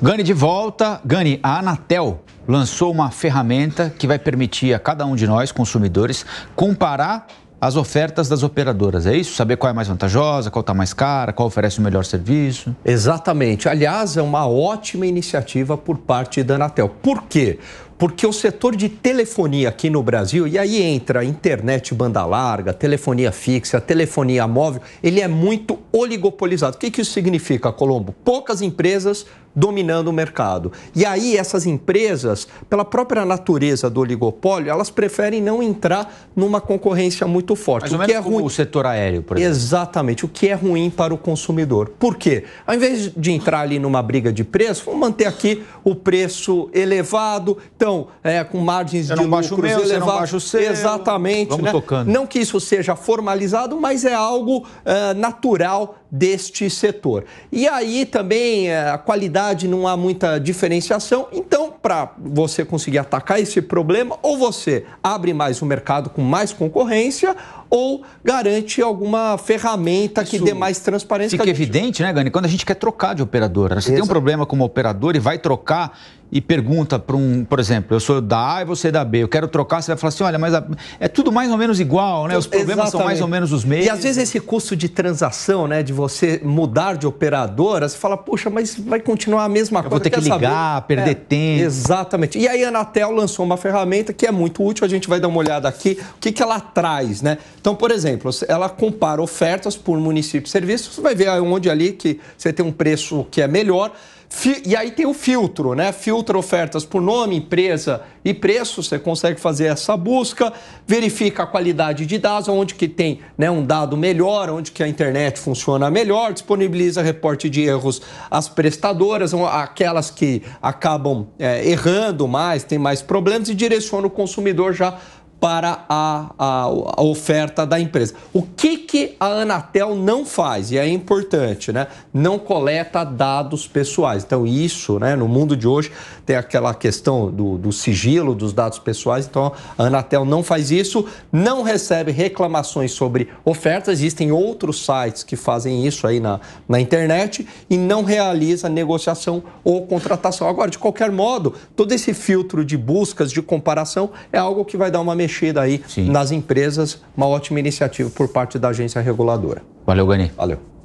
Gani de volta. Gani, a Anatel lançou uma ferramenta que vai permitir a cada um de nós, consumidores, comparar as ofertas das operadoras, é isso? Saber qual é mais vantajosa, qual está mais cara, qual oferece o melhor serviço? Exatamente. Aliás, é uma ótima iniciativa por parte da Anatel. Por quê? Porque o setor de telefonia aqui no Brasil, e aí entra internet banda larga, telefonia fixa, telefonia móvel, ele é muito oligopolizado. O que, que isso significa, Colombo? Poucas empresas dominando o mercado. E aí essas empresas, pela própria natureza do oligopólio, elas preferem não entrar numa concorrência muito forte. Mais o que é ruim o setor aéreo, por exemplo. Exatamente, o que é ruim para o consumidor. Por quê? Ao invés de entrar ali numa briga de preço, vamos manter aqui o preço elevado, então, é, com margens eu de lucros meu, elevadas. Exatamente. Vamos né? tocando. Não que isso seja formalizado, mas é algo uh, natural deste setor. E aí também uh, a qualidade verdade, não há muita diferenciação. Então, para você conseguir atacar esse problema, ou você abre mais o um mercado com mais concorrência, ou garante alguma ferramenta Isso que dê mais transparência. Fica gente... evidente, né, Gani, quando a gente quer trocar de operadora. Né? Você Exato. tem um problema como operador e vai trocar e pergunta para um, por exemplo, eu sou da A e você da B, eu quero trocar, você vai falar assim, olha, mas a... é tudo mais ou menos igual, né? Os problemas Exatamente. são mais ou menos os mesmos. E às vezes esse custo de transação, né, de você mudar de operadora, você fala, poxa, mas vai continuar a mesma eu coisa. Vou ter que ligar, saber? perder é, tempo. Exatamente. E aí a Anatel lançou uma ferramenta que é muito útil, a gente vai dar uma olhada aqui, o que, que ela traz, né? Então, por exemplo, ela compara ofertas por município e serviço, você vai ver onde ali que você tem um preço que é melhor. E aí tem o filtro, né? Filtra ofertas por nome, empresa e preço. Você consegue fazer essa busca, verifica a qualidade de dados, onde que tem né, um dado melhor, onde que a internet funciona melhor, disponibiliza reporte de erros às prestadoras, então, aquelas que acabam é, errando mais, tem mais problemas e direciona o consumidor já para a, a, a, oferta da empresa. O que, que a Anatel não faz, e é importante, né? Não coleta dados pessoais. Então, isso, né, no mundo de hoje, tem aquela questão do, do sigilo dos dados pessoais. Então, a Anatel não faz isso, não recebe reclamações sobre ofertas. Existem outros sites que fazem isso aí na, na internet e não realiza negociação ou contratação. Agora, de qualquer modo, todo esse filtro de buscas, de comparação, é algo que vai dar uma mexida aí Sim. nas empresas. Uma ótima iniciativa por parte da agência reguladora. Valeu, Gani. Valeu.